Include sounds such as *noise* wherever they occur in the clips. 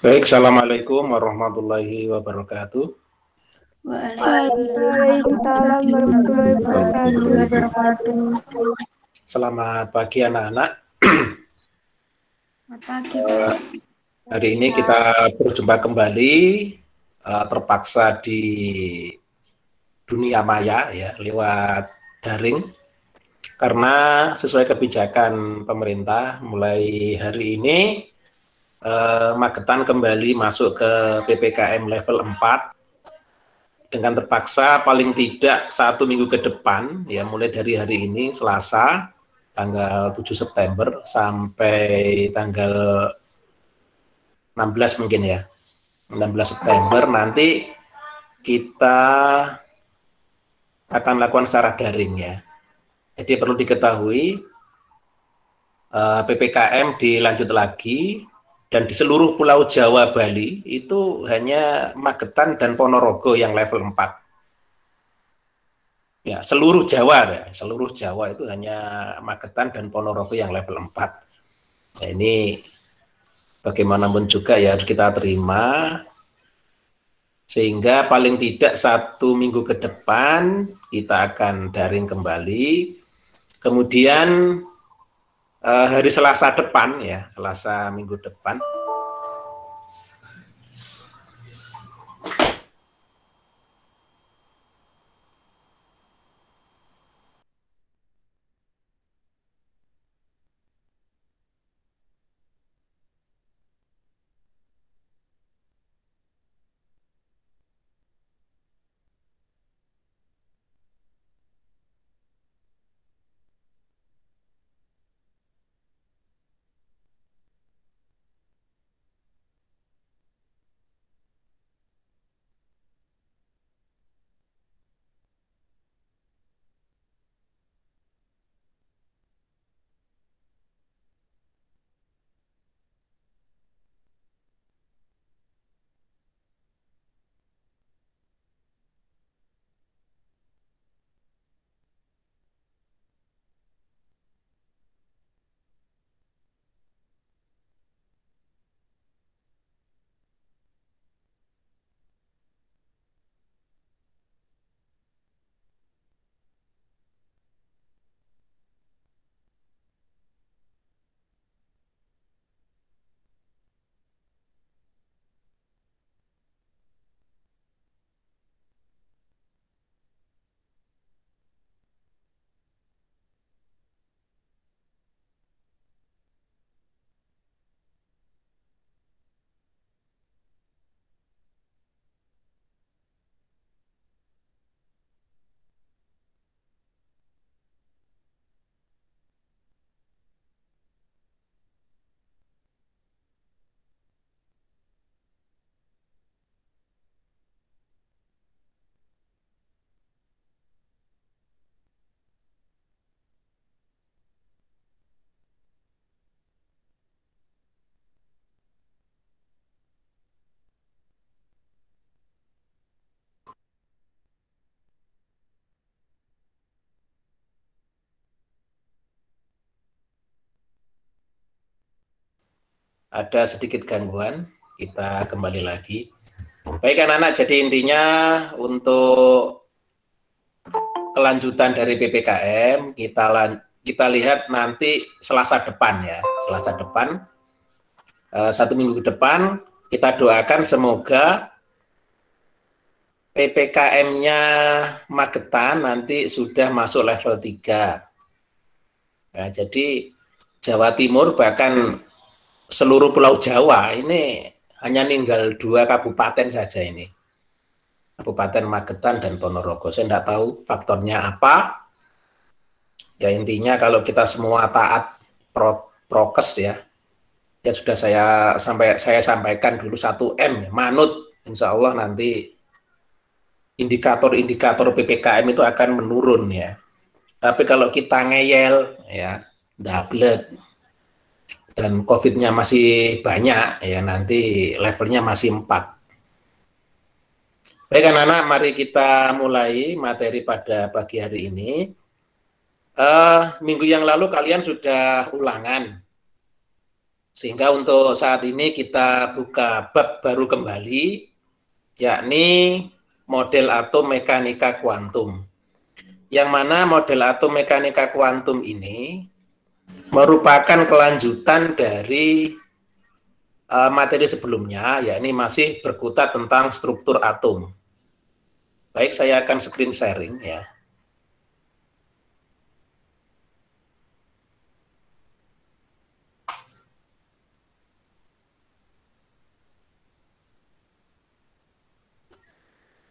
Baik, Assalamualaikum warahmatullahi wabarakatuh. Waalaikumsalam warahmatullahi wabarakatuh. Selamat pagi anak-anak. Eh, hari ini kita berjumpa kembali eh, terpaksa di dunia maya ya lewat daring karena sesuai kebijakan pemerintah mulai hari ini eh, Magetan kembali masuk ke PPKM level 4 dengan terpaksa paling tidak satu minggu ke depan ya mulai dari hari ini Selasa tanggal 7 September sampai tanggal 16 mungkin ya 16 September nanti kita akan lakukan secara daring ya jadi perlu diketahui eh, PPKM dilanjut lagi dan di seluruh Pulau Jawa Bali itu hanya Magetan dan Ponorogo yang level 4. Ya, seluruh Jawa ya, seluruh Jawa itu hanya Magetan dan Ponorogo yang level 4. Nah, ini bagaimanapun juga ya harus kita terima sehingga paling tidak satu minggu ke depan kita akan daring kembali. Kemudian Eh, hari Selasa depan ya, Selasa minggu depan ada sedikit gangguan, kita kembali lagi. Baik anak-anak, jadi intinya untuk kelanjutan dari PPKM kita kita lihat nanti Selasa depan ya, Selasa depan eh, satu minggu ke depan kita doakan semoga PPKM-nya Magetan nanti sudah masuk level 3. Nah, ya, jadi Jawa Timur bahkan seluruh Pulau Jawa ini hanya ninggal dua kabupaten saja ini. Kabupaten Magetan dan Ponorogo. Saya tidak tahu faktornya apa. Ya intinya kalau kita semua taat pro, prokes ya, ya sudah saya sampai saya sampaikan dulu satu m manut insya Allah nanti indikator-indikator ppkm itu akan menurun ya tapi kalau kita ngeyel ya double dan COVID-nya masih banyak, ya nanti levelnya masih 4. Baik anak-anak, mari kita mulai materi pada pagi hari ini. Uh, minggu yang lalu kalian sudah ulangan. Sehingga untuk saat ini kita buka bab baru kembali, yakni model atom mekanika kuantum. Yang mana model atom mekanika kuantum ini merupakan kelanjutan dari uh, materi sebelumnya, ya ini masih berkutat tentang struktur atom. Baik, saya akan screen sharing ya.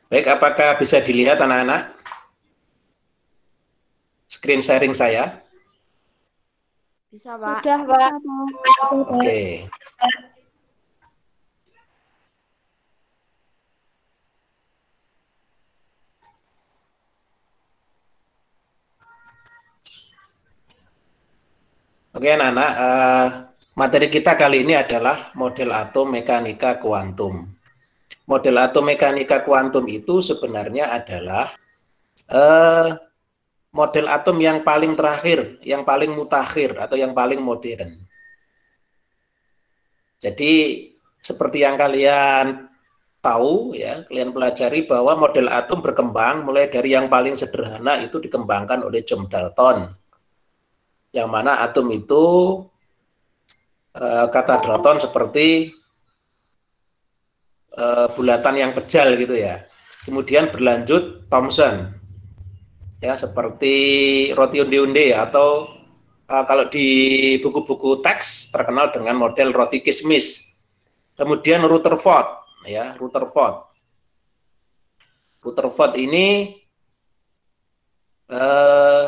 Baik, apakah bisa dilihat anak-anak? Screen sharing saya. Bisa, Pak. Sudah, Pak. Oke. Okay. Oke, Nana uh, materi kita kali ini adalah model atom mekanika kuantum. Model atom mekanika kuantum itu sebenarnya adalah uh, model atom yang paling terakhir, yang paling mutakhir atau yang paling modern. Jadi seperti yang kalian tahu ya, kalian pelajari bahwa model atom berkembang mulai dari yang paling sederhana itu dikembangkan oleh John Dalton. Yang mana atom itu eh, kata Dalton seperti eh, bulatan yang pejal gitu ya. Kemudian berlanjut Thomson ya seperti roti onde-onde ya, atau uh, kalau di buku-buku teks terkenal dengan model roti kismis. Kemudian Rutherford ya, Rutherford. Rutherford ini uh,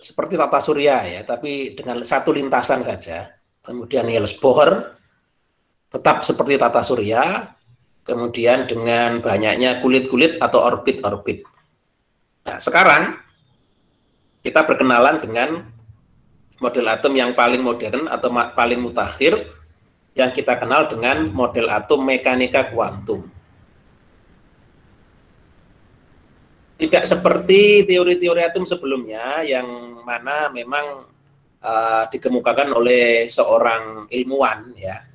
seperti tata surya ya, tapi dengan satu lintasan saja. Kemudian Niels Bohr tetap seperti tata surya, kemudian dengan banyaknya kulit-kulit atau orbit-orbit. Nah, sekarang kita berkenalan dengan model atom yang paling modern atau paling mutakhir yang kita kenal dengan model atom mekanika kuantum. Tidak seperti teori-teori atom sebelumnya yang mana memang uh, dikemukakan oleh seorang ilmuwan ya.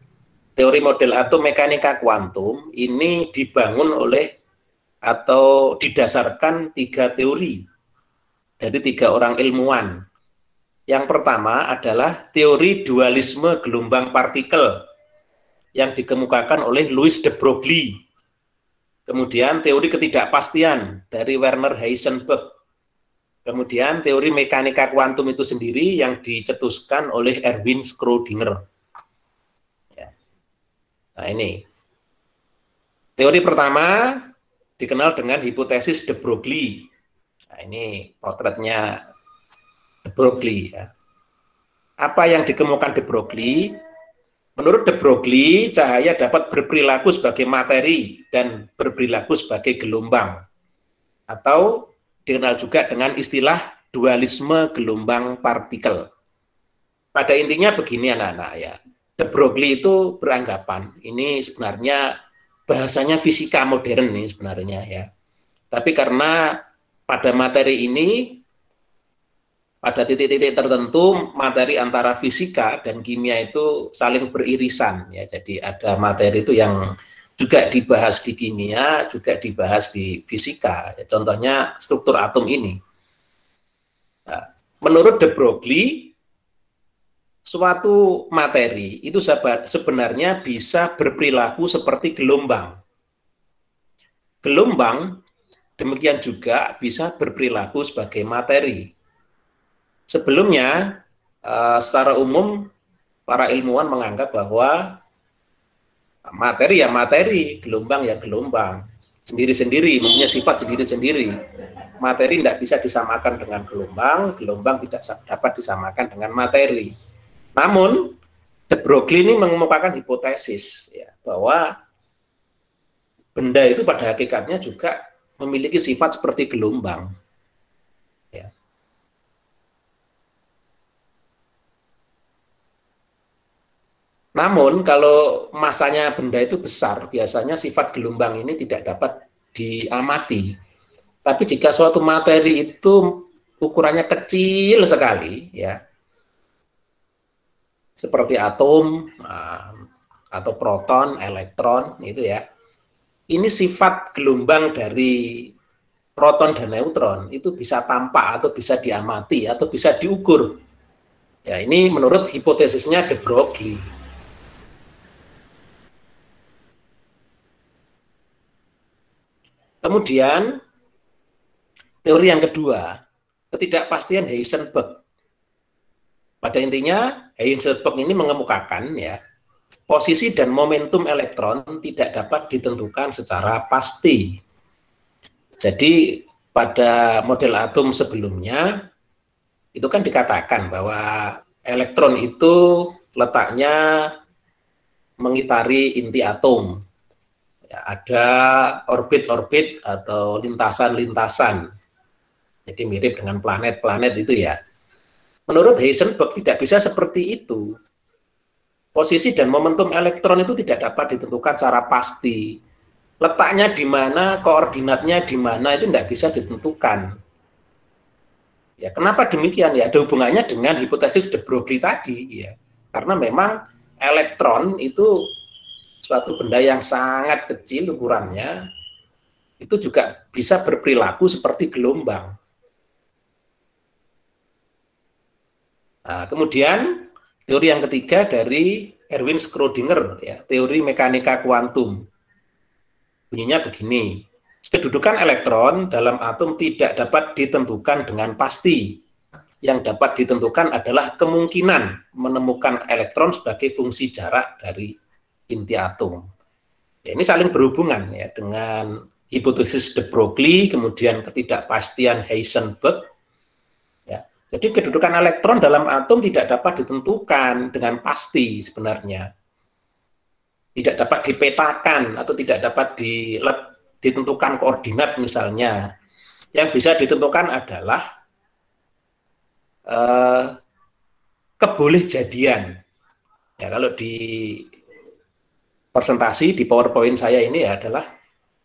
Teori model atom mekanika kuantum ini dibangun oleh atau didasarkan tiga teori dari tiga orang ilmuwan. Yang pertama adalah teori dualisme gelombang partikel yang dikemukakan oleh Louis de Broglie. Kemudian teori ketidakpastian dari Werner Heisenberg. Kemudian teori mekanika kuantum itu sendiri yang dicetuskan oleh Erwin Schrödinger. Ya. Nah ini. Teori pertama dikenal dengan hipotesis de Broglie. Nah, ini potretnya de Broglie. Ya. Apa yang dikemukakan de Broglie? Menurut de Broglie, cahaya dapat berperilaku sebagai materi dan berperilaku sebagai gelombang. Atau dikenal juga dengan istilah dualisme gelombang partikel. Pada intinya begini anak-anak ya. De Broglie itu beranggapan ini sebenarnya bahasanya fisika modern nih sebenarnya ya. Tapi karena pada materi ini pada titik-titik tertentu materi antara fisika dan kimia itu saling beririsan ya. Jadi ada materi itu yang juga dibahas di kimia, juga dibahas di fisika. Contohnya struktur atom ini. Nah, menurut De Broglie, suatu materi itu sebenarnya bisa berperilaku seperti gelombang. Gelombang demikian juga bisa berperilaku sebagai materi. Sebelumnya, eh, secara umum para ilmuwan menganggap bahwa materi ya materi, gelombang ya gelombang, sendiri-sendiri, mempunyai sifat sendiri-sendiri. Materi tidak bisa disamakan dengan gelombang, gelombang tidak dapat disamakan dengan materi namun, De Broglie ini mengemukakan hipotesis ya, bahwa benda itu pada hakikatnya juga memiliki sifat seperti gelombang. Ya. Namun kalau masanya benda itu besar, biasanya sifat gelombang ini tidak dapat diamati. Tapi jika suatu materi itu ukurannya kecil sekali, ya seperti atom eh, atau proton, elektron itu ya. Ini sifat gelombang dari proton dan neutron itu bisa tampak atau bisa diamati atau bisa diukur. Ya, ini menurut hipotesisnya de Broglie. Kemudian teori yang kedua, ketidakpastian Heisenberg. Pada intinya, Heisenberg ini mengemukakan ya, posisi dan momentum elektron tidak dapat ditentukan secara pasti. Jadi pada model atom sebelumnya itu kan dikatakan bahwa elektron itu letaknya mengitari inti atom. Ya, ada orbit-orbit atau lintasan-lintasan. Jadi mirip dengan planet-planet itu ya. Menurut Heisenberg tidak bisa seperti itu. Posisi dan momentum elektron itu tidak dapat ditentukan secara pasti. Letaknya di mana, koordinatnya di mana itu tidak bisa ditentukan. Ya, kenapa demikian? Ya, ada hubungannya dengan hipotesis de Broglie tadi, ya. Karena memang elektron itu suatu benda yang sangat kecil ukurannya, itu juga bisa berperilaku seperti gelombang. Nah, kemudian teori yang ketiga dari Erwin Schrödinger, ya, teori mekanika kuantum. Bunyinya begini, kedudukan elektron dalam atom tidak dapat ditentukan dengan pasti. Yang dapat ditentukan adalah kemungkinan menemukan elektron sebagai fungsi jarak dari inti atom. Ya, ini saling berhubungan ya dengan hipotesis de Broglie, kemudian ketidakpastian Heisenberg, jadi kedudukan elektron dalam atom tidak dapat ditentukan dengan pasti sebenarnya. Tidak dapat dipetakan atau tidak dapat di, ditentukan koordinat misalnya. Yang bisa ditentukan adalah eh, keboleh kebolehjadian. Ya kalau di presentasi di PowerPoint saya ini ya adalah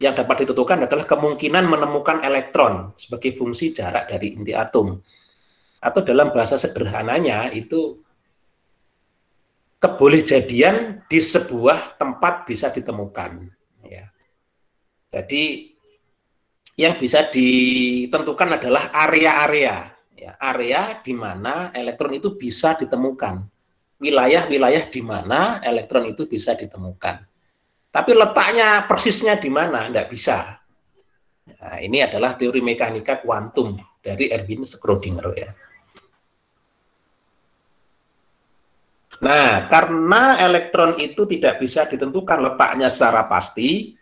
yang dapat ditentukan adalah kemungkinan menemukan elektron sebagai fungsi jarak dari inti atom atau dalam bahasa sederhananya itu kebolehjadian di sebuah tempat bisa ditemukan. Ya. Jadi yang bisa ditentukan adalah area-area, ya, area di mana elektron itu bisa ditemukan, wilayah-wilayah di mana elektron itu bisa ditemukan. Tapi letaknya persisnya di mana tidak bisa. Nah, ini adalah teori mekanika kuantum dari Erwin Schrödinger ya. Nah, karena elektron itu tidak bisa ditentukan letaknya secara pasti,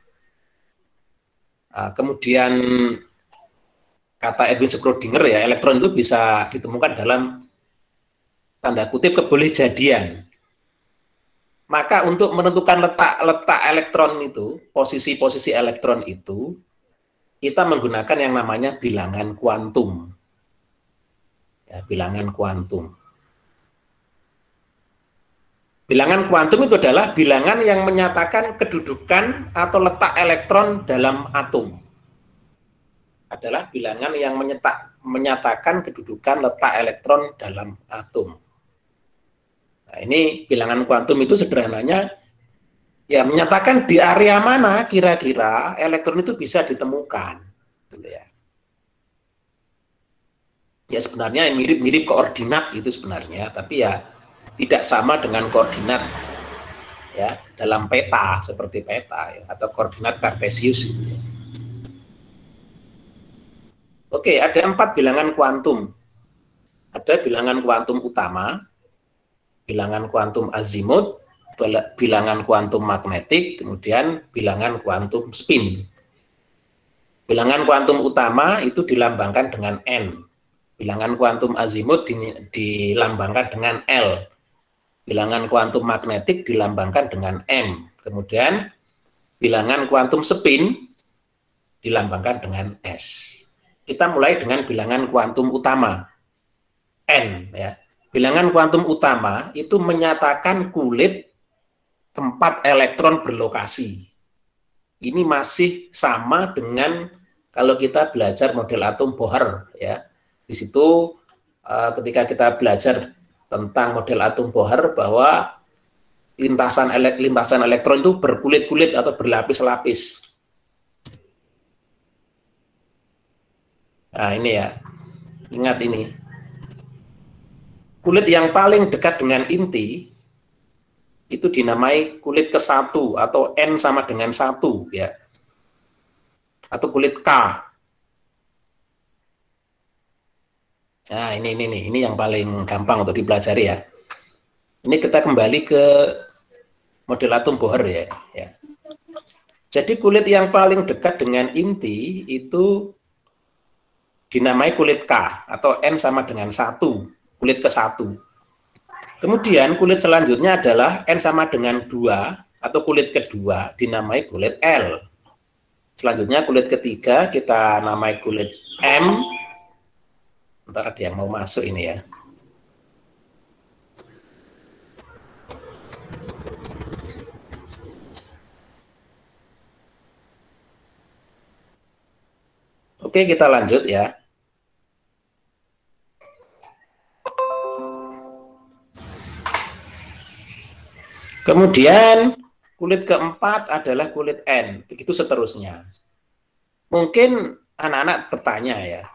ah, kemudian kata Edwin Schrödinger ya, elektron itu bisa ditemukan dalam tanda kutip kebolehjadian. Maka untuk menentukan letak-letak elektron itu, posisi-posisi elektron itu, kita menggunakan yang namanya bilangan kuantum. Ya, bilangan kuantum. Bilangan kuantum itu adalah bilangan yang menyatakan kedudukan atau letak elektron dalam atom. Adalah bilangan yang menyetak, menyatakan kedudukan letak elektron dalam atom. Nah, ini bilangan kuantum itu sederhananya ya menyatakan di area mana kira-kira elektron itu bisa ditemukan. Gitu ya. ya sebenarnya mirip-mirip koordinat itu sebenarnya, tapi ya tidak sama dengan koordinat ya dalam peta seperti peta ya, atau koordinat kartesius gitu ya. Oke, ada empat bilangan kuantum. Ada bilangan kuantum utama, bilangan kuantum azimut, bilangan kuantum magnetik, kemudian bilangan kuantum spin. Bilangan kuantum utama itu dilambangkan dengan N. Bilangan kuantum azimut dilambangkan dengan L. Bilangan kuantum magnetik dilambangkan dengan M. Kemudian bilangan kuantum spin dilambangkan dengan S. Kita mulai dengan bilangan kuantum utama N ya. Bilangan kuantum utama itu menyatakan kulit tempat elektron berlokasi. Ini masih sama dengan kalau kita belajar model atom Bohr ya. Di situ eh, ketika kita belajar tentang model atom Bohr bahwa lintasan elek, lintasan elektron itu berkulit-kulit atau berlapis-lapis. Nah, ini ya. Ingat ini. Kulit yang paling dekat dengan inti itu dinamai kulit ke-1 atau N sama dengan 1 ya. Atau kulit K Nah, ini ini nih, ini yang paling gampang untuk dipelajari ya. Ini kita kembali ke model atom Bohr ya, ya. Jadi kulit yang paling dekat dengan inti itu dinamai kulit K atau N sama dengan satu kulit ke satu. Kemudian kulit selanjutnya adalah N sama dengan dua atau kulit kedua dinamai kulit L. Selanjutnya kulit ketiga kita namai kulit M Ntar ada yang mau masuk ini ya. Oke, kita lanjut ya. Kemudian kulit keempat adalah kulit N, begitu seterusnya. Mungkin anak-anak bertanya ya,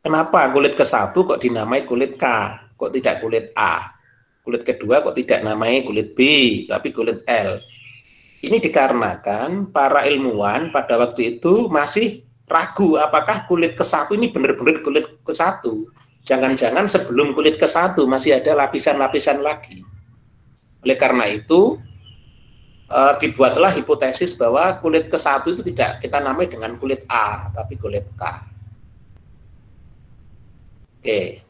Kenapa kulit ke satu kok dinamai kulit K, kok tidak kulit A? Kulit kedua kok tidak namai kulit B, tapi kulit L. Ini dikarenakan para ilmuwan pada waktu itu masih ragu apakah kulit ke satu ini benar-benar kulit ke satu. Jangan-jangan sebelum kulit ke satu masih ada lapisan-lapisan lagi. Oleh karena itu, eh, dibuatlah hipotesis bahwa kulit ke satu itu tidak kita namai dengan kulit A, tapi kulit K. Oke.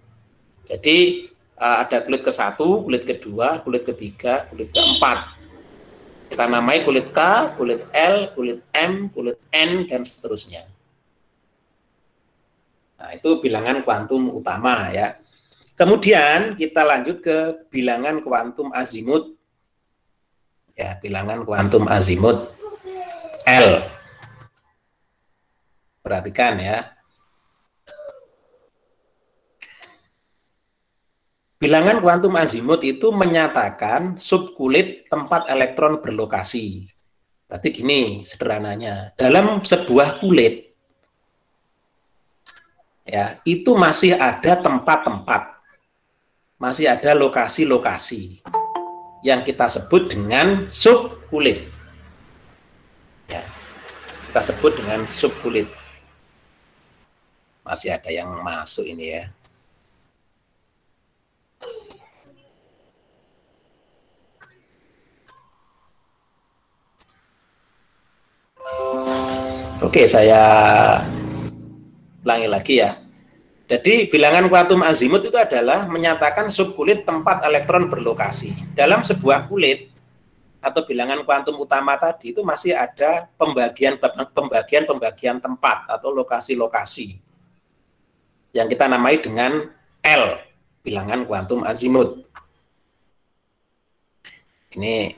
Jadi eh, ada kulit ke satu, kulit kedua, kulit ketiga, kulit keempat. Kita namai kulit K, kulit L, kulit M, kulit N, dan seterusnya. Nah, itu bilangan kuantum utama ya. Kemudian kita lanjut ke bilangan kuantum azimut. Ya, bilangan kuantum azimut L. Perhatikan ya, Bilangan kuantum azimut itu menyatakan subkulit tempat elektron berlokasi. Berarti gini sederhananya, dalam sebuah kulit ya, itu masih ada tempat-tempat. Masih ada lokasi-lokasi yang kita sebut dengan subkulit. Ya. Kita sebut dengan subkulit. Masih ada yang masuk ini ya. Oke, saya ulangi lagi ya. Jadi bilangan kuantum azimut itu adalah menyatakan subkulit tempat elektron berlokasi. Dalam sebuah kulit atau bilangan kuantum utama tadi itu masih ada pembagian pembagian pembagian tempat atau lokasi-lokasi yang kita namai dengan L bilangan kuantum azimut. Ini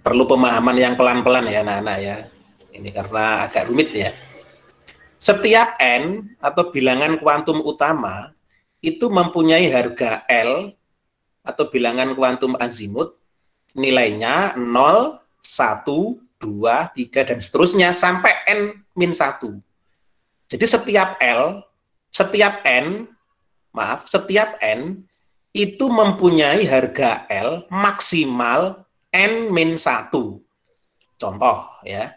perlu pemahaman yang pelan-pelan ya anak-anak ya. Ini karena agak rumit ya. Setiap n atau bilangan kuantum utama itu mempunyai harga L atau bilangan kuantum azimut nilainya 0, 1, 2, 3, dan seterusnya sampai N-1. min Jadi setiap L, setiap N, maaf, setiap N itu mempunyai harga L maksimal N-1. min Contoh ya,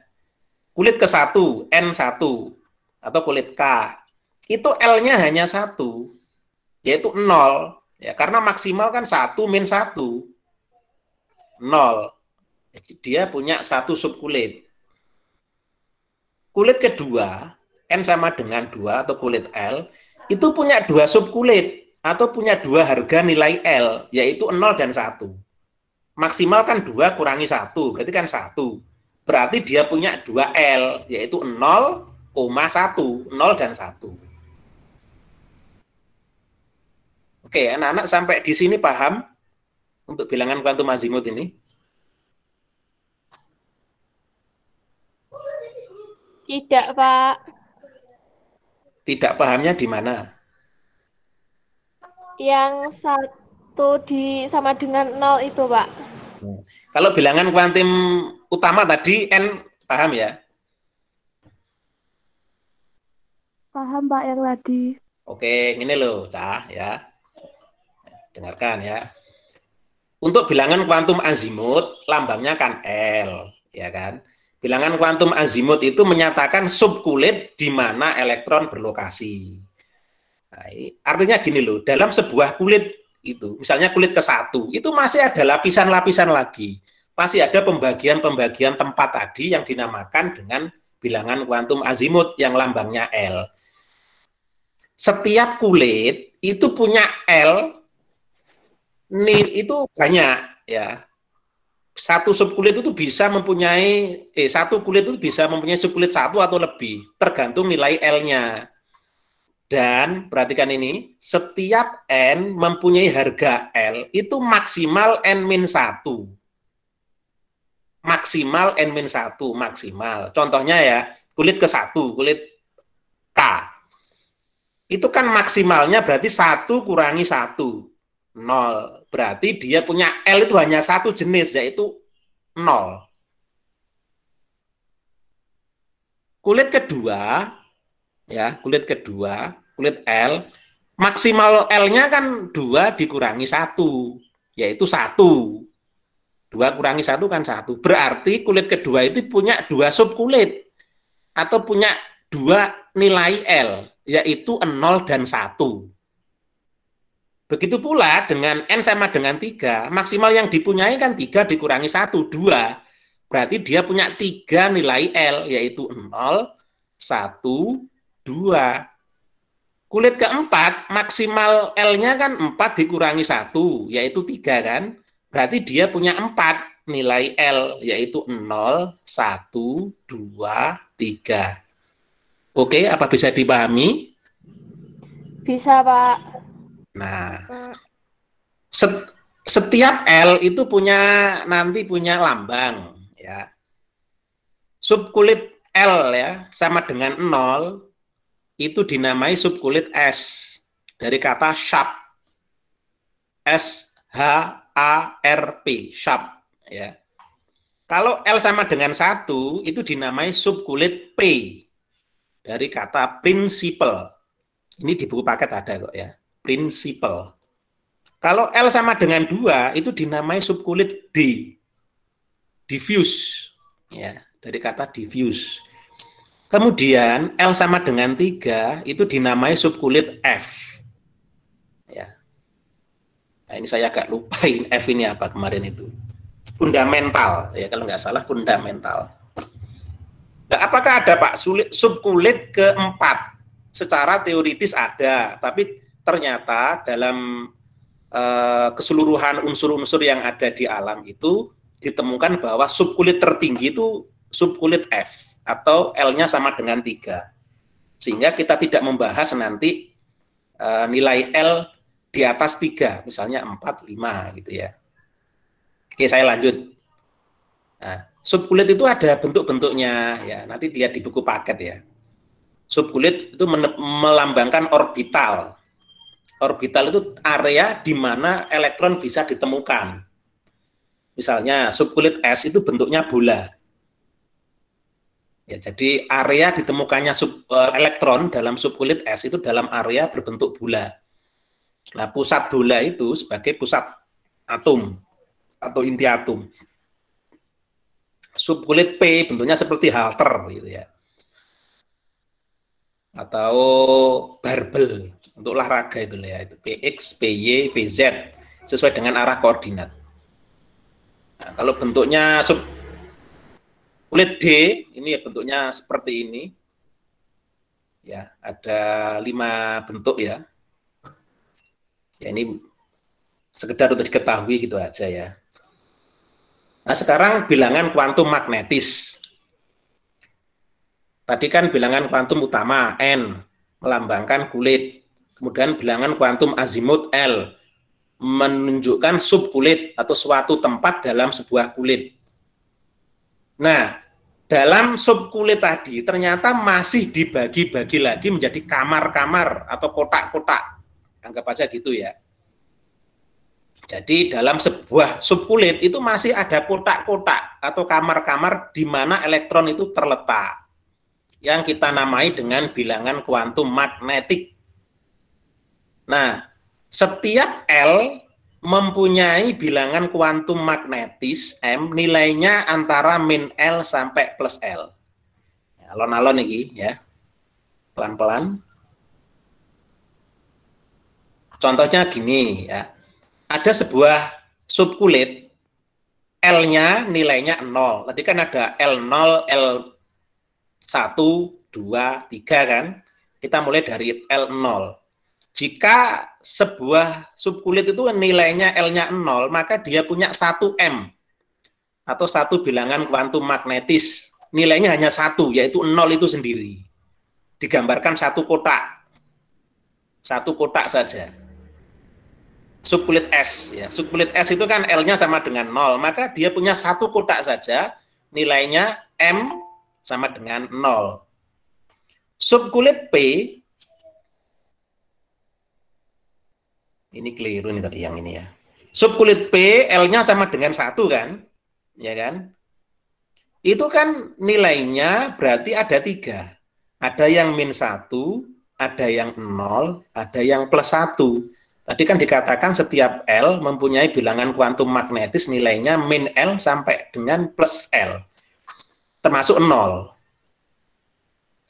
kulit ke satu, N satu, atau kulit K, itu L-nya hanya satu, yaitu nol. Ya, karena maksimal kan satu min satu, nol. Dia punya satu subkulit. Kulit kedua, N sama dengan dua atau kulit L, itu punya dua subkulit atau punya dua harga nilai L, yaitu nol dan satu. Maksimal kan dua kurangi satu, berarti kan satu berarti dia punya dua L, yaitu 0,1, satu 0 dan 1. Oke, anak-anak sampai di sini paham untuk bilangan kuantum azimut ini? Tidak, Pak. Tidak pahamnya di mana? Yang satu di sama dengan nol itu, Pak. Hmm. Kalau bilangan kuantum utama tadi n paham ya? Paham Pak yang tadi. Oke, ini loh, Cah ya. Dengarkan ya. Untuk bilangan kuantum azimut, lambangnya kan L, ya kan? Bilangan kuantum azimut itu menyatakan subkulit di mana elektron berlokasi. artinya gini loh, dalam sebuah kulit itu misalnya kulit ke satu itu masih ada lapisan-lapisan lagi masih ada pembagian-pembagian tempat tadi yang dinamakan dengan bilangan kuantum azimut yang lambangnya L setiap kulit itu punya L nil itu banyak ya satu subkulit itu bisa mempunyai eh satu kulit itu bisa mempunyai subkulit satu atau lebih tergantung nilai L-nya dan perhatikan ini, setiap N mempunyai harga L itu maksimal N-1. Maksimal N-1, maksimal. Contohnya ya, kulit ke satu, kulit K. Itu kan maksimalnya berarti satu kurangi satu, nol. Berarti dia punya L itu hanya satu jenis, yaitu nol. Kulit kedua ya kulit kedua kulit L maksimal L-nya kan dua dikurangi satu yaitu satu dua kurangi satu kan satu berarti kulit kedua itu punya dua sub kulit atau punya dua nilai L yaitu 0 dan 1 begitu pula dengan N sama dengan tiga maksimal yang dipunyai kan tiga dikurangi satu dua berarti dia punya tiga nilai L yaitu 0, satu dua. Kulit keempat, maksimal L-nya kan 4 dikurangi satu yaitu tiga kan. Berarti dia punya 4 nilai L, yaitu 0, 1, 2, 3. Oke, apa bisa dipahami? Bisa, Pak. Nah, set, setiap L itu punya nanti punya lambang, ya. Subkulit L ya sama dengan 0 itu dinamai subkulit S dari kata sharp. S H A R P, sharp ya. Kalau L sama dengan satu itu dinamai subkulit P dari kata principal Ini di buku paket ada kok ya, principal Kalau L sama dengan dua itu dinamai subkulit D, diffuse ya, dari kata diffuse. Kemudian L sama dengan 3 itu dinamai subkulit F. Ya. Nah, ini saya agak lupain *laughs* F ini apa kemarin itu. Fundamental, ya kalau nggak salah fundamental. Nah, apakah ada Pak sulit, subkulit keempat? Secara teoritis ada, tapi ternyata dalam e, keseluruhan unsur-unsur yang ada di alam itu ditemukan bahwa subkulit tertinggi itu subkulit F atau L-nya sama dengan 3. Sehingga kita tidak membahas nanti e, nilai L di atas 3, misalnya 4, 5 gitu ya. Oke, saya lanjut. Nah, subkulit itu ada bentuk-bentuknya ya, nanti dia di buku paket ya. Subkulit itu melambangkan orbital. Orbital itu area di mana elektron bisa ditemukan. Misalnya subkulit S itu bentuknya bola. Ya, jadi area ditemukannya sub, uh, elektron dalam subkulit s itu dalam area berbentuk bola. Nah, pusat bola itu sebagai pusat atom atau inti atom. Subkulit P bentuknya seperti halter gitu ya. Atau barbel untuk olahraga itu ya, itu PX, PY, PZ sesuai dengan arah koordinat. Nah, kalau bentuknya sub Kulit D ini ya bentuknya seperti ini. Ya, ada lima bentuk ya. Ya ini sekedar untuk diketahui gitu aja ya. Nah, sekarang bilangan kuantum magnetis. Tadi kan bilangan kuantum utama N melambangkan kulit. Kemudian bilangan kuantum azimut L menunjukkan subkulit atau suatu tempat dalam sebuah kulit. Nah, dalam subkulit tadi ternyata masih dibagi-bagi lagi menjadi kamar-kamar atau kotak-kotak. Anggap aja gitu ya. Jadi dalam sebuah subkulit itu masih ada kotak-kotak atau kamar-kamar di mana elektron itu terletak. Yang kita namai dengan bilangan kuantum magnetik. Nah, setiap L mempunyai bilangan kuantum magnetis M nilainya antara min L sampai plus L. Alon-alon ini ya. Pelan-pelan. Contohnya gini ya. Ada sebuah subkulit L-nya nilainya 0. Tadi kan ada L0, L1, 2, 3 kan. Kita mulai dari L0. Jika sebuah subkulit itu nilainya L-nya 0, maka dia punya 1 M atau satu bilangan kuantum magnetis. Nilainya hanya satu, yaitu 0 itu sendiri. Digambarkan satu kotak. Satu kotak saja. Subkulit S. Ya. Subkulit S itu kan L-nya sama dengan 0, maka dia punya satu kotak saja, nilainya M sama dengan 0. Subkulit P Ini keliru nih tadi yang ini ya. Subkulit P L-nya sama dengan satu kan? Ya kan? Itu kan nilainya berarti ada tiga. Ada yang min satu, ada yang nol, ada yang plus satu. Tadi kan dikatakan setiap L mempunyai bilangan kuantum magnetis nilainya min L sampai dengan plus L. Termasuk nol.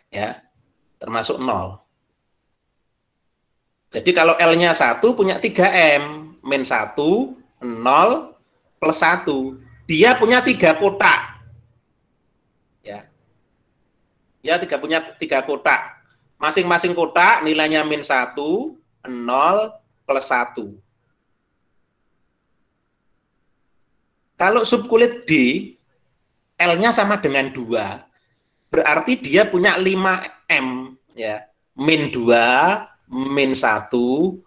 Ya, termasuk nol. Jadi kalau L-nya 1 punya 3M, min 1, 0, plus 1. Dia punya 3 kotak. Ya. Ya, tiga punya 3 kotak. Masing-masing kotak nilainya min 1, 0, plus 1. Kalau subkulit D, L-nya sama dengan 2. Berarti dia punya 5M. Ya. Min 2, min 1, 0,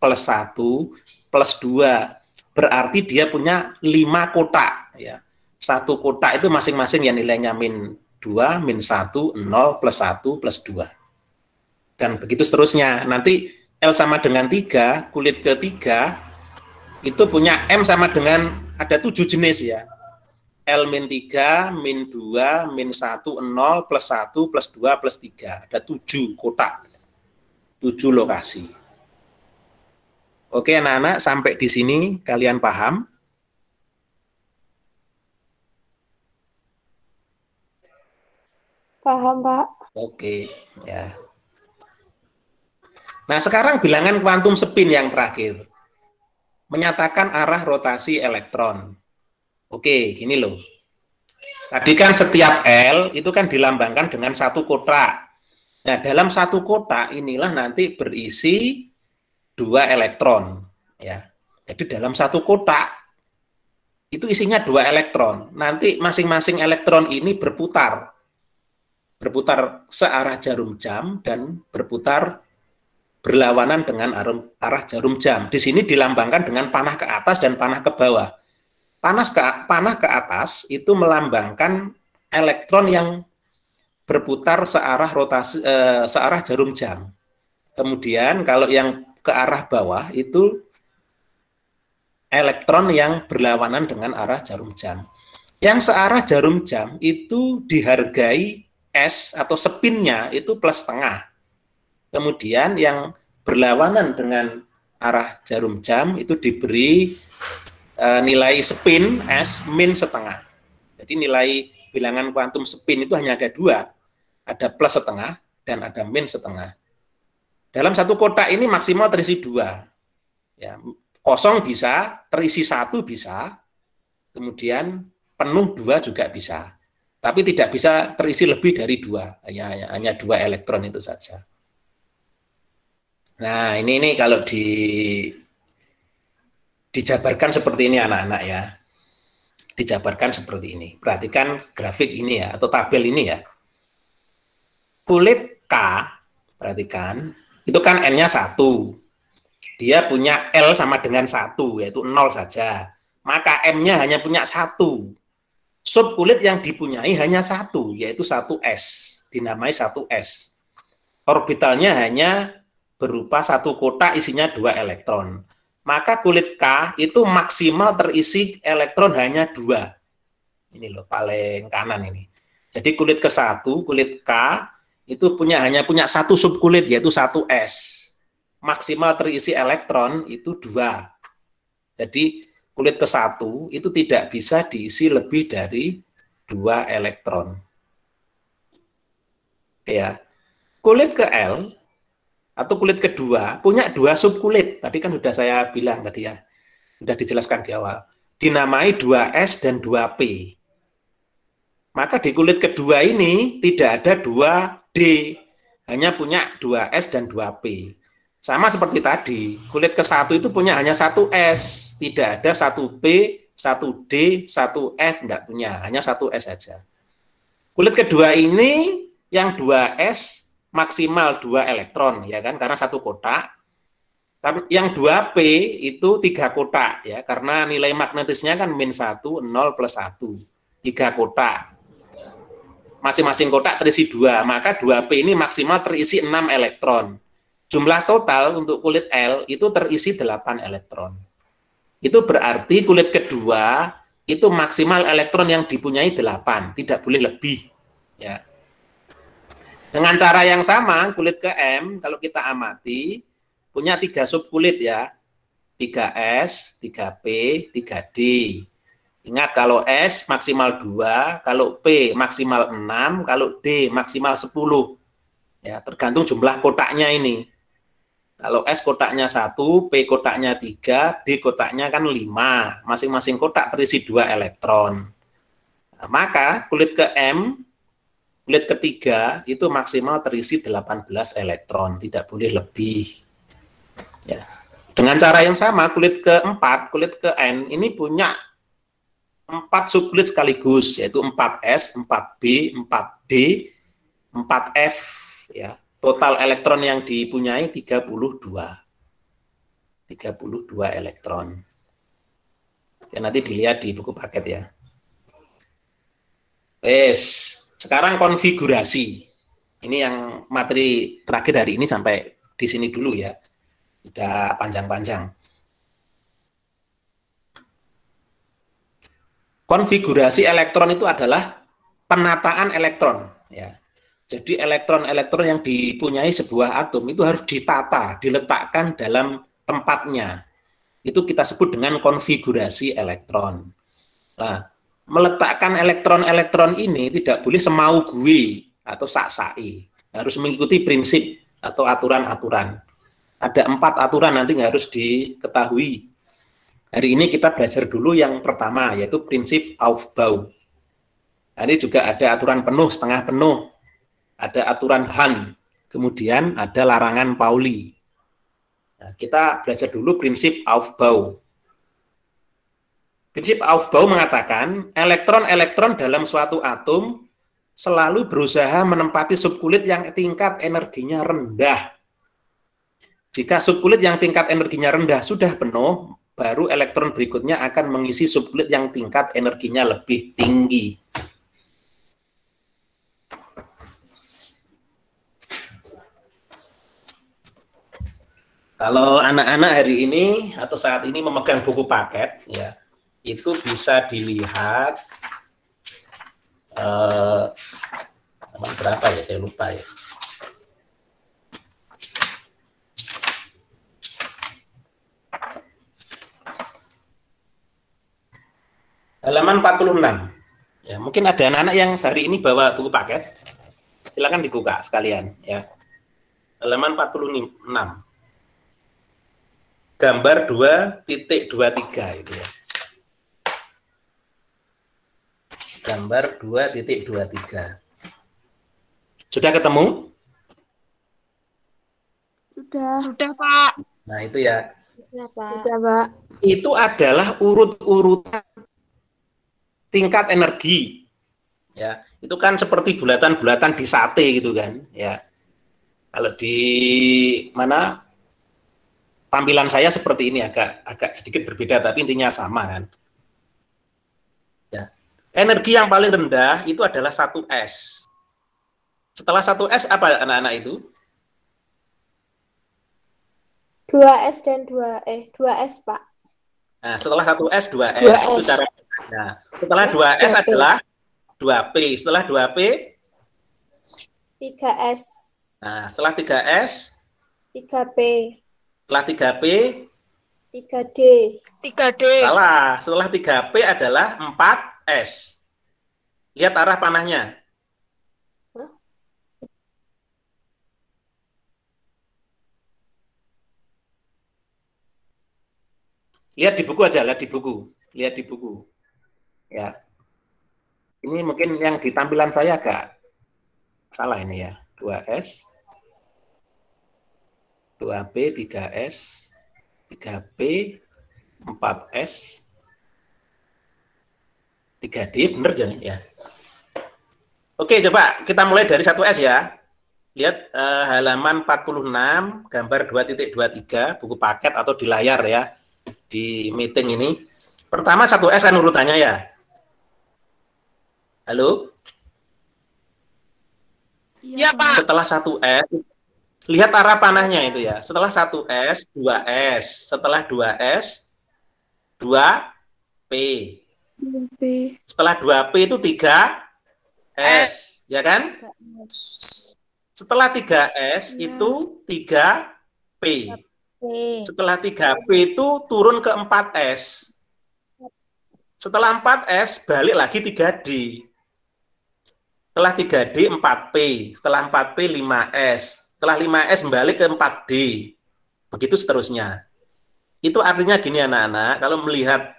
plus 1, plus 2. Berarti dia punya 5 kotak. Ya. Satu kotak itu masing-masing yang nilainya min 2, min 1, 0, plus 1, plus 2. Dan begitu seterusnya. Nanti L sama dengan 3, kulit ketiga itu punya M sama dengan ada 7 jenis ya. L min 3, min 2, min 1, 0, plus 1, plus 2, plus 3. Ada 7 kotak tujuh lokasi. Oke anak-anak, sampai di sini kalian paham? Paham, Pak. Oke, ya. Nah, sekarang bilangan kuantum spin yang terakhir. Menyatakan arah rotasi elektron. Oke, gini loh. Tadi kan setiap L itu kan dilambangkan dengan satu kotak. Nah, dalam satu kotak inilah nanti berisi dua elektron, ya. Jadi dalam satu kotak itu isinya dua elektron. Nanti masing-masing elektron ini berputar, berputar searah jarum jam dan berputar berlawanan dengan arah jarum jam. Di sini dilambangkan dengan panah ke atas dan panah ke bawah. Panas ke panah ke atas itu melambangkan elektron yang berputar searah rotasi uh, searah jarum jam. Kemudian kalau yang ke arah bawah itu elektron yang berlawanan dengan arah jarum jam. Yang searah jarum jam itu dihargai S atau spinnya itu plus setengah. Kemudian yang berlawanan dengan arah jarum jam itu diberi e, nilai spin S min setengah. Jadi nilai bilangan kuantum spin itu hanya ada dua, ada plus setengah dan ada min setengah. Dalam satu kotak ini maksimal terisi dua. Ya, kosong bisa, terisi satu bisa, kemudian penuh dua juga bisa. Tapi tidak bisa terisi lebih dari dua, hanya, hanya, dua elektron itu saja. Nah, ini ini kalau di dijabarkan seperti ini anak-anak ya. Dijabarkan seperti ini. Perhatikan grafik ini ya atau tabel ini ya kulit K, perhatikan, itu kan N-nya 1. Dia punya L sama dengan 1, yaitu nol saja. Maka M-nya hanya punya satu Sub kulit yang dipunyai hanya satu yaitu 1S. Dinamai 1S. Orbitalnya hanya berupa satu kotak isinya dua elektron. Maka kulit K itu maksimal terisi elektron hanya dua. Ini loh, paling kanan ini. Jadi kulit ke satu, kulit K itu punya hanya punya satu subkulit yaitu satu S. Maksimal terisi elektron itu dua. Jadi kulit ke satu itu tidak bisa diisi lebih dari dua elektron. Ya, kulit ke L atau kulit kedua punya dua subkulit. Tadi kan sudah saya bilang tadi ya, sudah dijelaskan di awal. Dinamai 2S dan 2P. Maka di kulit kedua ini tidak ada 2D, hanya punya 2S dan 2P. Sama seperti tadi, kulit ke satu itu punya hanya 1 S, tidak ada 1 P, 1 D, 1 F, tidak punya, hanya 1 S saja. Kulit kedua ini yang 2S maksimal 2 elektron, ya kan, karena satu kotak. Yang 2P itu tiga kotak, ya, karena nilai magnetisnya kan min 1, 0 plus 1, tiga kotak masing-masing kotak terisi dua, maka 2P ini maksimal terisi 6 elektron. Jumlah total untuk kulit L itu terisi 8 elektron. Itu berarti kulit kedua itu maksimal elektron yang dipunyai 8, tidak boleh lebih. Ya. Dengan cara yang sama, kulit ke M, kalau kita amati, punya tiga subkulit ya, 3S, 3P, 3D. Ingat kalau S maksimal 2, kalau P maksimal 6, kalau D maksimal 10. Ya, tergantung jumlah kotaknya ini. Kalau S kotaknya 1, P kotaknya 3, D kotaknya kan 5. Masing-masing kotak terisi 2 elektron. Nah, maka kulit ke M, kulit ketiga itu maksimal terisi 18 elektron, tidak boleh lebih. Ya. Dengan cara yang sama, kulit keempat, kulit ke N ini punya empat sublit sekaligus yaitu 4S, 4B, 4D, 4F ya. Total elektron yang dipunyai 32. 32 elektron. Ya nanti dilihat di buku paket ya. Wes, sekarang konfigurasi. Ini yang materi terakhir dari ini sampai di sini dulu ya. Tidak panjang-panjang. konfigurasi elektron itu adalah penataan elektron ya. Jadi elektron-elektron yang dipunyai sebuah atom itu harus ditata, diletakkan dalam tempatnya. Itu kita sebut dengan konfigurasi elektron. Nah, meletakkan elektron-elektron ini tidak boleh semau gue atau saksai. Harus mengikuti prinsip atau aturan-aturan. Ada empat aturan nanti harus diketahui Hari ini kita belajar dulu yang pertama, yaitu prinsip Aufbau. Nanti juga ada aturan penuh, setengah penuh, ada aturan Han, kemudian ada larangan Pauli. Nah, kita belajar dulu prinsip Aufbau. Prinsip Aufbau mengatakan elektron-elektron dalam suatu atom selalu berusaha menempati subkulit yang tingkat energinya rendah. Jika subkulit yang tingkat energinya rendah sudah penuh, baru elektron berikutnya akan mengisi subkulit yang tingkat energinya lebih tinggi. Kalau anak-anak hari ini atau saat ini memegang buku paket, ya itu bisa dilihat eh, berapa ya saya lupa ya. halaman 46. Ya, mungkin ada anak-anak yang sehari ini bawa buku paket. Silakan dibuka sekalian ya. Halaman 46. Gambar 2.23 itu ya. Gambar 2.23. Sudah ketemu? Sudah. Sudah, Pak. Nah, itu ya. Sudah, Pak. Sudah, Pak. Itu adalah urut-urutan tingkat energi ya itu kan seperti bulatan-bulatan di sate gitu kan ya kalau di mana tampilan saya seperti ini agak agak sedikit berbeda tapi intinya sama kan ya energi yang paling rendah itu adalah 1 s setelah 1 s apa anak-anak itu 2 s dan 2 eh 2 s pak nah setelah 1 s 2 s, 2S. itu cara Nah, setelah 2S adalah 2P. Setelah 2P 3S. Nah, setelah 3S 3P. Setelah 3P 3D. 3D. Salah. Setelah 3P adalah 4S. Lihat arah panahnya. Lihat di buku aja, lihat di buku. Lihat di buku ya ini mungkin yang di tampilan saya agak salah ini ya 2S 2B 3S 3B 4S 3D bener jadi ya Oke coba kita mulai dari 1S ya lihat eh, halaman 46 gambar 2.23 buku paket atau di layar ya di meeting ini pertama 1S kan urutannya ya Halo? Iya, Pak. Setelah 1S, lihat arah panahnya itu ya. Setelah 1S, 2S. Setelah 2S, 2P. Setelah 2P itu 3S, ya kan? Setelah 3S iya. itu 3 P. Setelah 3P itu turun ke 4S. Setelah 4S balik lagi 3D setelah 3D 4P, setelah 4P 5S, setelah 5S balik ke 4D. Begitu seterusnya. Itu artinya gini anak-anak, kalau melihat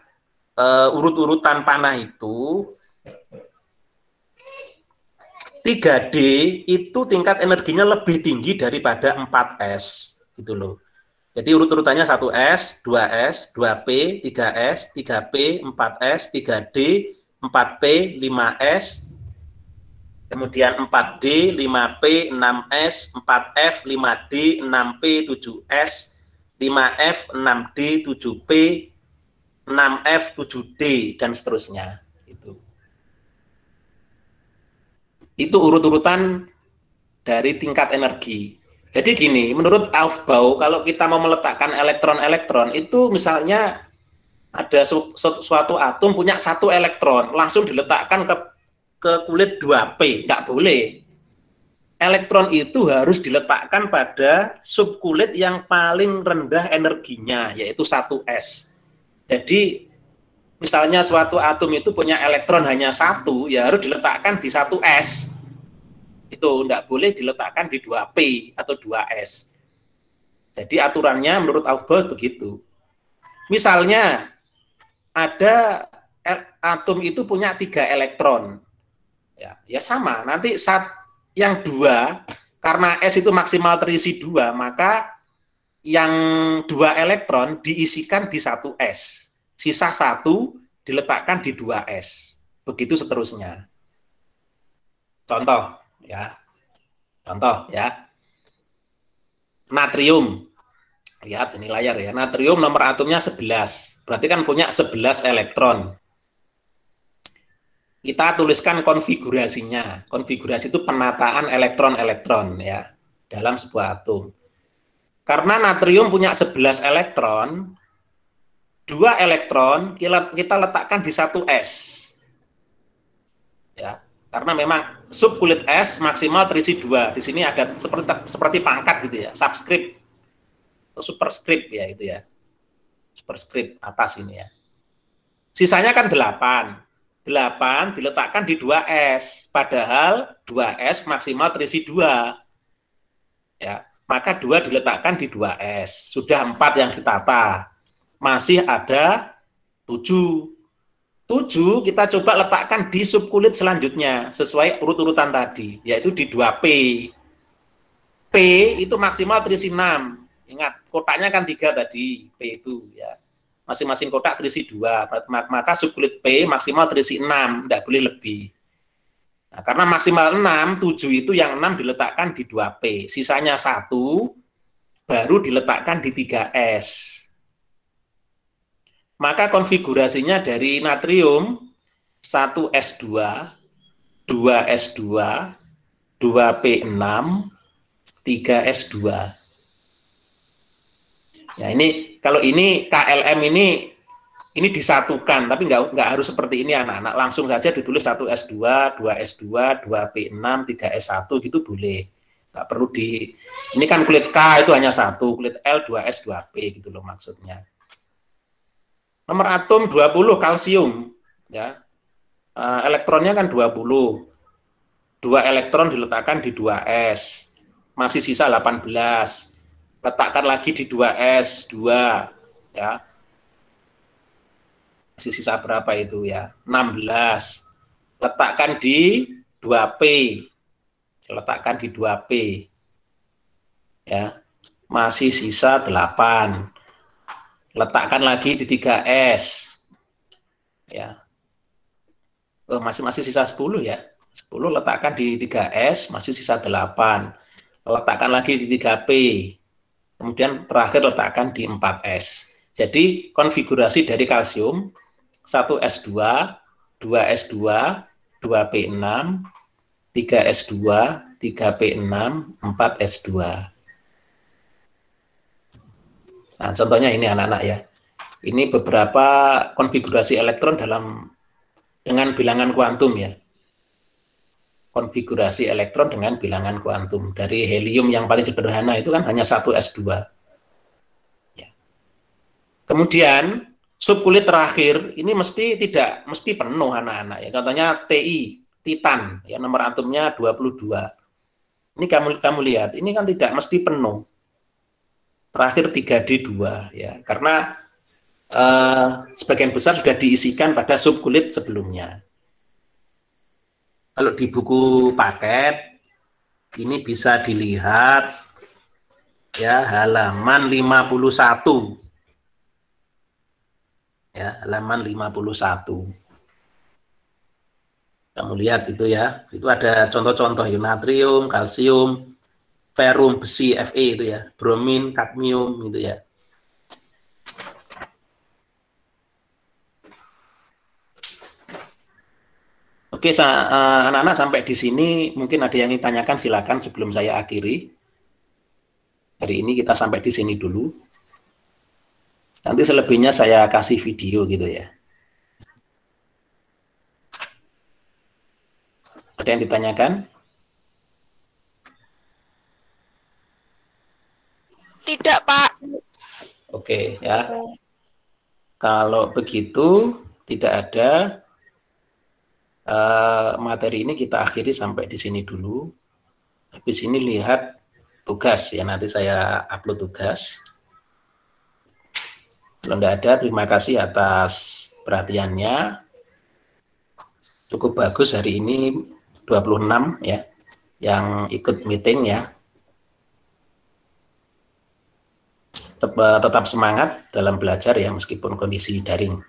uh, urut-urutan panah itu 3D itu tingkat energinya lebih tinggi daripada 4S gitu loh. Jadi urut-urutannya 1S, 2S, 2P, 3S, 3P, 4S, 3D, 4P, 5S, kemudian 4D, 5P, 6S, 4F, 5D, 6P, 7S, 5F, 6D, 7P, 6F, 7D, dan seterusnya. Itu, itu urut-urutan dari tingkat energi. Jadi gini, menurut Aufbau, kalau kita mau meletakkan elektron-elektron, itu misalnya ada su su suatu atom punya satu elektron, langsung diletakkan ke ke kulit 2P, tidak boleh. Elektron itu harus diletakkan pada subkulit yang paling rendah energinya, yaitu 1S. Jadi, misalnya suatu atom itu punya elektron hanya satu, ya harus diletakkan di 1S. Itu tidak boleh diletakkan di 2P atau 2S. Jadi aturannya menurut Aufbau begitu. Misalnya, ada atom itu punya tiga elektron, Ya, ya sama. Nanti saat yang dua karena S itu maksimal terisi dua, maka yang dua elektron diisikan di satu S. Sisa satu diletakkan di dua S. Begitu seterusnya. Contoh, ya. Contoh, ya. Natrium. Lihat ini layar ya. Natrium nomor atomnya 11. Berarti kan punya 11 elektron kita tuliskan konfigurasinya. Konfigurasi itu penataan elektron-elektron ya dalam sebuah atom. Karena natrium punya 11 elektron, dua elektron kita letakkan di satu S. Ya, karena memang subkulit S maksimal terisi dua. Di sini ada seperti seperti pangkat gitu ya, subscript atau superscript ya itu ya. Superscript atas ini ya. Sisanya kan delapan 8 diletakkan di 2S. Padahal 2S maksimal terisi 2. Ya, maka 2 diletakkan di 2S. Sudah 4 yang ditata. Masih ada 7. 7 kita coba letakkan di subkulit selanjutnya sesuai urut-urutan tadi, yaitu di 2P. P itu maksimal terisi 6. Ingat, kotaknya kan 3 tadi, P itu ya masing-masing kotak terisi dua maka subkulit P maksimal terisi enam tidak boleh lebih nah, karena maksimal enam tujuh itu yang enam diletakkan di 2P sisanya satu baru diletakkan di 3S maka konfigurasinya dari natrium 1S2 2S2 2P6 3S2 Ya ini kalau ini KLM ini ini disatukan, tapi nggak nggak harus seperti ini anak-anak. Langsung saja ditulis 1 S2, 2 S2, 2 P6, 3 S1 gitu boleh. Nggak perlu di ini kan kulit K itu hanya satu, kulit L 2 S 2 P gitu loh maksudnya. Nomor atom 20 kalsium ya. Eh, elektronnya kan 20. Dua elektron diletakkan di 2 S. Masih sisa 18 letakkan lagi di 2S, 2 ya. Sisa berapa itu ya? 16. Letakkan di 2P. Letakkan di 2P. Ya. Masih sisa 8. Letakkan lagi di 3S. Ya. Oh, masih masih sisa 10 ya. 10 letakkan di 3S, masih sisa 8. Letakkan lagi di 3P kemudian terakhir letakkan di 4S. Jadi konfigurasi dari kalsium 1S2, 2S2, 2P6, 3S2, 3P6, 4S2. Nah, contohnya ini anak-anak ya. Ini beberapa konfigurasi elektron dalam dengan bilangan kuantum ya konfigurasi elektron dengan bilangan kuantum. Dari helium yang paling sederhana itu kan hanya satu S2. Ya. Kemudian subkulit terakhir ini mesti tidak mesti penuh anak-anak ya. Contohnya TI, Titan, ya nomor atomnya 22. Ini kamu kamu lihat, ini kan tidak mesti penuh. Terakhir 3D2 ya, karena eh, sebagian besar sudah diisikan pada subkulit sebelumnya kalau di buku paket ini bisa dilihat ya halaman 51 ya halaman 51 kamu lihat itu ya itu ada contoh-contoh ya, natrium kalsium ferum besi Fe itu ya bromin kadmium itu ya Oke, eh, anak-anak sampai di sini mungkin ada yang ditanyakan silakan sebelum saya akhiri. Hari ini kita sampai di sini dulu. Nanti selebihnya saya kasih video gitu ya. Ada yang ditanyakan? Tidak, Pak. Oke, ya. Kalau begitu tidak ada Eh, materi ini kita akhiri sampai di sini dulu. Habis ini lihat tugas ya nanti saya upload tugas. Kalau tidak ada, terima kasih atas perhatiannya. Cukup bagus hari ini 26 ya yang ikut meeting ya. Tetap, eh, tetap semangat dalam belajar ya meskipun kondisi daring.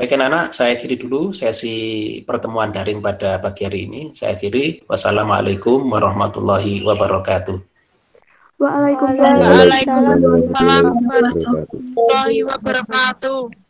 Baik anak-anak, saya akhiri dulu sesi pertemuan daring pada pagi hari ini. Saya akhiri. Wassalamualaikum warahmatullahi wabarakatuh. Waalaikumsalam warahmatullahi wabarakatuh.